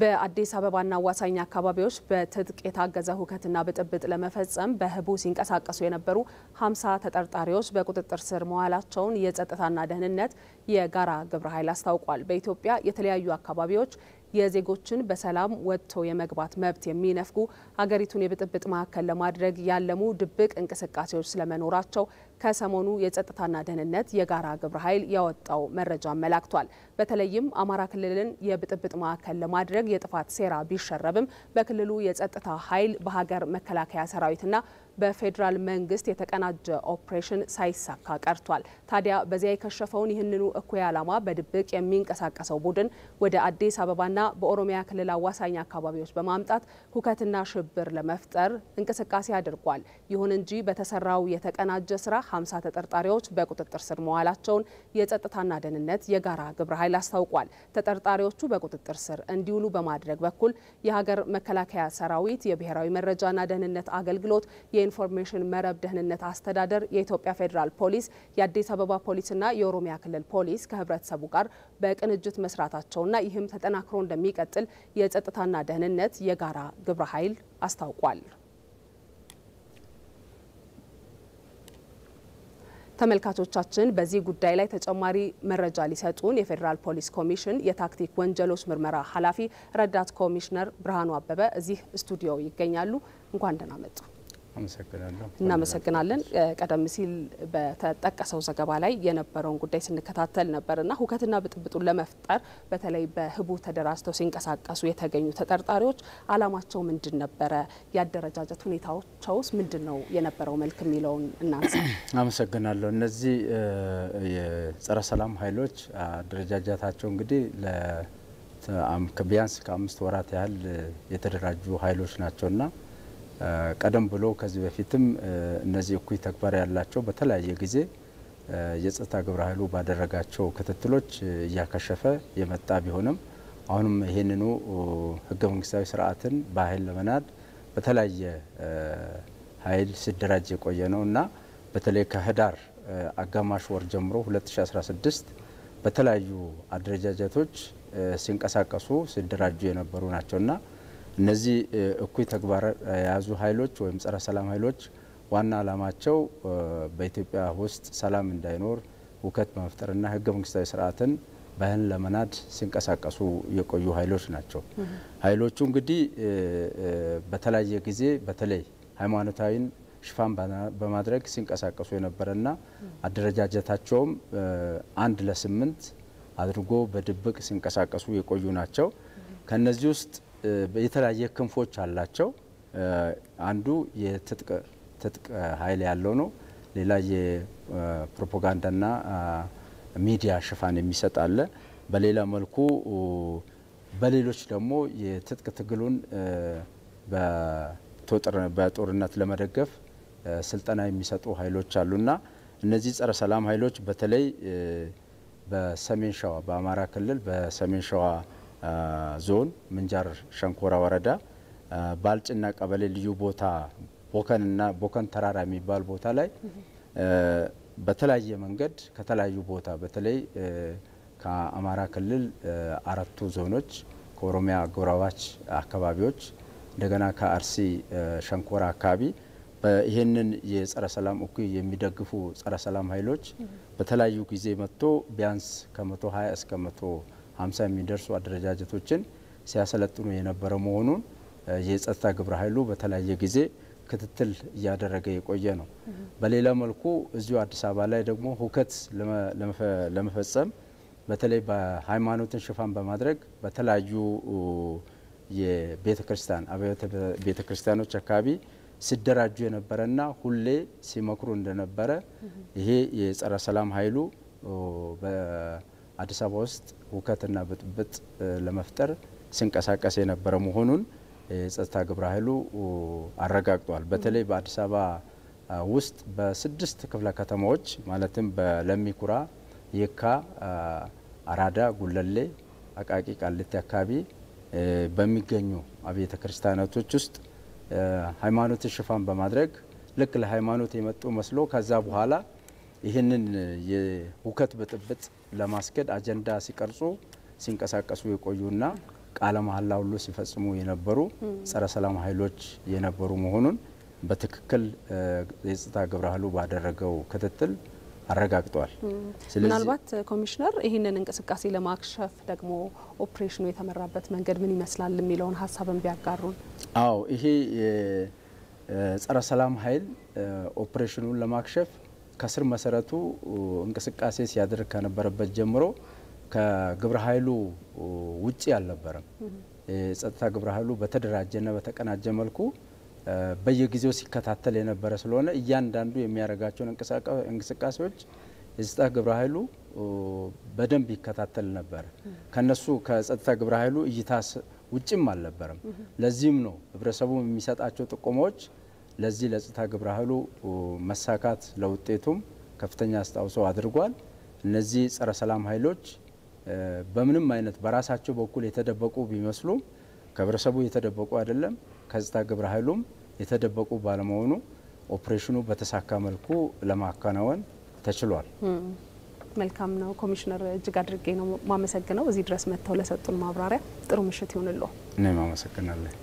በአዲስ አበባና አዋሳኝ አካባቢዎች በትጥቅ የታገዘ ሁከትና ብጥብጥ ለመፈጸም በህቡ ሲንቀሳቀሱ የነበሩ ሀምሳ ተጠርጣሪዎች በቁጥጥር ስር መዋላቸውን የጸጥታና ደህንነት የጋራ ግብረ ኃይል አስታውቋል። በኢትዮጵያ የተለያዩ አካባቢዎች የዜጎችን በሰላም ወጥቶ የመግባት መብት የሚነፍጉ ሀገሪቱን የብጥብጥ ማዕከል ለማድረግ ያለሙ ድብቅ እንቅስቃሴዎች ስለመኖራቸው ከሰሞኑ የጸጥታና ደህንነት የጋራ ግብረ ኃይል ያወጣው መረጃ አመላክቷል። በተለይም አማራ ክልልን የብጥብጥ ማዕከል ለማድረግ የጥፋት ሴራ ቢሸረብም በክልሉ የጸጥታ ኃይል በሀገር መከላከያ ሰራዊትና በፌዴራል መንግስት የተቀናጀ ኦፕሬሽን ሳይሳካ ቀርቷል። ታዲያ በዚያ የከሸፈውን ይህንኑ እኩይ ዓላማ በድብቅ የሚንቀሳቀሰው ቡድን ወደ አዲስ አበባና በኦሮሚያ ክልል አዋሳኝ አካባቢዎች በማምጣት ሁከትና ሽብር ለመፍጠር እንቅስቃሴ አድርጓል። ይሁን እንጂ በተሰራው የተቀናጀ ስራ 50 ተጠርጣሪዎች በቁጥጥር ስር መዋላቸውን የጸጥታና ደህንነት የጋራ ግብረ ኃይል አስታውቋል። ተጠርጣሪዎቹ በቁጥጥር ስር እንዲውሉ በማድረግ በኩል የሀገር መከላከያ ሰራዊት፣ የብሔራዊ መረጃና ደህንነት አገልግሎት የኢንፎርሜሽን መረብ ደህንነት አስተዳደር፣ የኢትዮጵያ ፌዴራል ፖሊስ፣ የአዲስ አበባ ፖሊስና የኦሮሚያ ክልል ፖሊስ ከህብረተሰቡ ጋር በቅንጅት መስራታቸውና ይህም ተጠናክሮ እንደሚቀጥል የጸጥታና ደህንነት የጋራ ግብረ ኃይል አስታውቋል። ተመልካቾቻችን በዚህ ጉዳይ ላይ ተጨማሪ መረጃ ሊሰጡን የፌዴራል ፖሊስ ኮሚሽን የታክቲክ ወንጀሎች ምርመራ ኃላፊ ረዳት ኮሚሽነር ብርሃኑ አበበ እዚህ ስቱዲዮ ይገኛሉ። እንኳን ደህና መጡ። አመሰግናለሁ። እናመሰግናለን። ቀደም ሲል በተጠቀሰው ዘገባ ላይ የነበረውን ጉዳይ ስንከታተል ነበርና ሁከትና ብጥብጡን ለመፍጠር በተለይ በህቡ ተደራጅተው ሲንቀሳቀሱ የተገኙ ተጠርጣሪዎች አላማቸው ምንድን ነበረ? የአደረጃጀት ሁኔታቸውስ ምንድን ነው የነበረው መልክ የሚለውን እናንሳ። አመሰግናለሁ። እነዚህ የጸረ ሰላም ኃይሎች አደረጃጀታቸው እንግዲህ ቢያንስ ከአምስት ወራት ያህል የተደራጁ ኃይሎች ናቸውና ቀደም ብሎ ከዚህ በፊትም እነዚህ እኩይ ተግባር ያላቸው በተለያየ ጊዜ የጸጥታ ግብረ ኃይሉ ባደረጋቸው ክትትሎች እያከሸፈ የመጣ ቢሆንም አሁንም ይህንኑ ህገ መንግስታዊ ስርዓትን በኃይል ለመናድ በተለያየ ኃይል ሲደራጅ የቆየ ነው እና በተለይ ከህዳር አጋማሽ ወር ጀምሮ 2016 በተለያዩ አደረጃጀቶች ሲንቀሳቀሱ ሲደራጁ የነበሩ ናቸውና እነዚህ እኩይ ተግባር የያዙ ኃይሎች ወይም ጸረ ሰላም ኃይሎች ዋና ዓላማቸው በኢትዮጵያ ውስጥ ሰላም እንዳይኖር ውከት በመፍጠርና ህገ መንግስታዊ ስርዓትን በህን ለመናድ ሲንቀሳቀሱ የቆዩ ኃይሎች ናቸው። ኃይሎቹ እንግዲህ በተለያየ ጊዜ በተለይ ሃይማኖታዊን ሽፋን በማድረግ ሲንቀሳቀሱ የነበረና አደረጃጀታቸውም አንድ ለስምንት አድርጎ በድብቅ ሲንቀሳቀሱ የቆዩ ናቸው። ከእነዚህ ውስጥ የተለያየ ክንፎች አላቸው። አንዱ የትጥቅ ትጥቅ ኃይል ያለው ነው። ሌላ የፕሮፓጋንዳና ሚዲያ ሽፋን የሚሰጥ አለ። በሌላ መልኩ በሌሎች ደግሞ የትጥቅ ትግሉን በጦርነት ለመደገፍ ስልጠና የሚሰጡ ኃይሎች አሉና እነዚህ ጸረ ሰላም ኃይሎች በተለይ በሰሜን ሸዋ በአማራ ክልል በሰሜን ሸዋ ዞን ምንጃር ሸንኮራ ወረዳ ባልጭና ቀበሌ ልዩ ቦታ ቦከንና ቦከን ተራራ የሚባል ቦታ ላይ በተለያየ መንገድ ከተለያዩ ቦታ በተለይ ከአማራ ክልል አራቱ ዞኖች ከኦሮሚያ ጎራባች አካባቢዎች እንደገና ከአርሲ ሸንኮራ አካባቢ ይህንን የጸረ ሰላም እኩይ የሚደግፉ ጸረ ሰላም ኃይሎች በተለያዩ ጊዜ መጥቶ ቢያንስ ከመቶ ሀያ እስከ መቶ 50 የሚደርሱ አደረጃጀቶችን ሲያሰለጥኑ የነበረ መሆኑን የጸጥታ ግብረ ኃይሉ በተለያየ ጊዜ ክትትል እያደረገ የቆየ ነው። በሌላ መልኩ እዚሁ አዲስ አበባ ላይ ደግሞ ሁከት ለመፈጸም በተለይ በሃይማኖትን ሽፋን በማድረግ በተለያዩ የቤተ ክርስቲያን አብያተ ቤተ ክርስቲያኖች አካባቢ ሲደራጁ የነበረና ሁሌ ሲመክሩ እንደነበረ ይሄ የጸረ ሰላም ኃይሉ አዲስ አበባ ውስጥ ሁከትና ብጥብጥ ለመፍጠር ሲንቀሳቀስ የነበረ መሆኑን የጸጥታ ግብረ ኃይሉ አረጋግጧል። በተለይ በአዲስ አበባ ውስጥ በስድስት ክፍለ ከተማዎች ማለትም በለሚኩራ፣ የካ፣ አራዳ፣ ጉለሌ፣ አቃቂ ቃሊቲ አካባቢ በሚገኙ አብያተ ክርስቲያናቶች ውስጥ ሃይማኖትን ሽፋን በማድረግ ልክ ለሃይማኖት የመጡ መስሎ ከዛ በኋላ ይህንን የሁከት ብጥብጥ ለማስገድ አጀንዳ ሲቀርጹ ሲንቀሳቀሱ የቆዩና ቃለ መሀላ ሁሉ ሲፈጽሙ የነበሩ ጸረ ሰላም ኃይሎች የነበሩ መሆኑን በትክክል የጸጥታ ግብረ ኃይሉ ባደረገው ክትትል አረጋግጧል። ምናልባት ኮሚሽነር ይህንን እንቅስቃሴ ለማክሸፍ ደግሞ ኦፕሬሽኑ የተመራበት መንገድ ምን ይመስላል የሚለውን ሀሳብን ቢያጋሩን። አዎ ይሄ ጸረ ሰላም ኃይል ኦፕሬሽኑን ለማክሸፍ ከስር መሰረቱ እንቅስቃሴ ሲያደርግ ከነበረበት ጀምሮ ከግብረ ኃይሉ ውጭ አልነበረም። የጸጥታ ግብረ ኃይሉ በተደራጀና በተቀናጀ መልኩ በየጊዜው ሲከታተል የነበረ ስለሆነ እያንዳንዱ የሚያደርጋቸውን እንቅስቃሴዎች የጸጥታ ግብረ ኃይሉ በደንብ ይከታተል ነበር። ከነሱ ከጸጥታ ግብረ ኃይሉ እይታ ውጭም አልነበረም። ለዚህም ነው ህብረተሰቡ የሚሰጣቸው ጥቆማዎች ለዚህ ለጽታ ግብረ ኃይሉ መሳካት ለውጤቱም ከፍተኛ አስተዋጽኦ አድርጓል። እነዚህ ጸረ ሰላም ኃይሎች በምንም አይነት በራሳቸው በኩል የተደበቁ ቢመስሉም ከህብረተሰቡ የተደበቁ አይደለም፣ ከጽታ ግብረ ኃይሉም የተደበቁ ባለመሆኑ ኦፕሬሽኑ በተሳካ መልኩ ለማከናወን ተችሏል። መልካም ነው። ኮሚሽነር እጅግ አድርጌ ነው ማመሰግነው። እዚህ ድረስ መጥተው ለሰጡን ማብራሪያ ጥሩ ምሽት ይሁንልዎ። እኔም አመሰግናለሁ።